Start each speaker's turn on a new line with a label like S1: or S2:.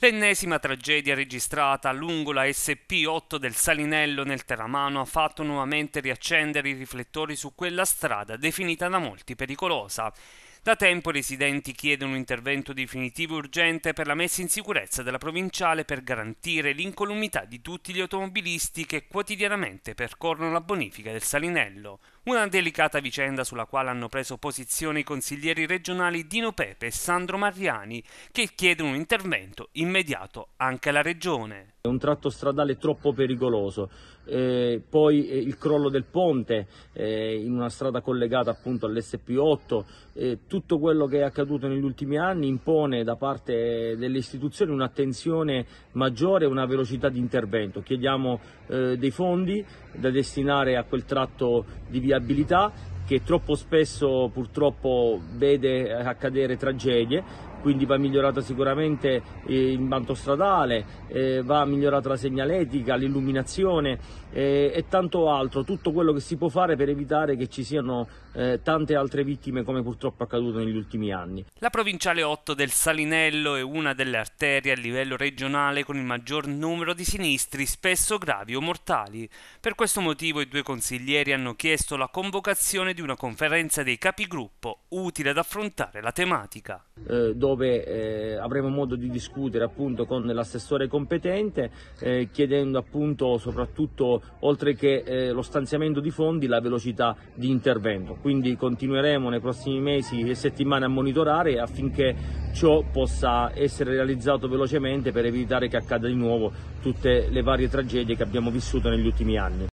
S1: L'ennesima tragedia registrata lungo la SP8 del Salinello nel Teramano ha fatto nuovamente riaccendere i riflettori su quella strada definita da molti pericolosa. Da tempo i residenti chiedono un intervento definitivo e urgente per la messa in sicurezza della provinciale per garantire l'incolumità di tutti gli automobilisti che quotidianamente percorrono la bonifica del Salinello. Una delicata vicenda sulla quale hanno preso posizione i consiglieri regionali Dino Pepe e Sandro Mariani, che chiedono un intervento immediato anche alla regione
S2: un tratto stradale troppo pericoloso, eh, poi eh, il crollo del ponte eh, in una strada collegata appunto all'SP8, eh, tutto quello che è accaduto negli ultimi anni impone da parte delle istituzioni un'attenzione maggiore e una velocità di intervento. Chiediamo eh, dei fondi da destinare a quel tratto di viabilità che troppo spesso purtroppo vede accadere tragedie quindi va migliorata sicuramente eh, il manto stradale, eh, va migliorata la segnaletica, l'illuminazione eh, e tanto altro, tutto quello che si può fare per evitare che ci siano tante altre vittime come purtroppo è accaduto negli ultimi anni.
S1: La provinciale 8 del Salinello è una delle arterie a livello regionale con il maggior numero di sinistri, spesso gravi o mortali. Per questo motivo i due consiglieri hanno chiesto la convocazione di una conferenza dei capigruppo utile ad affrontare la tematica.
S2: Eh, dove eh, avremo modo di discutere appunto con l'assessore competente eh, chiedendo appunto soprattutto oltre che eh, lo stanziamento di fondi la velocità di intervento. Quindi continueremo nei prossimi mesi e settimane a monitorare affinché ciò possa essere realizzato velocemente per evitare che accada di nuovo tutte le varie tragedie che abbiamo vissuto negli ultimi anni.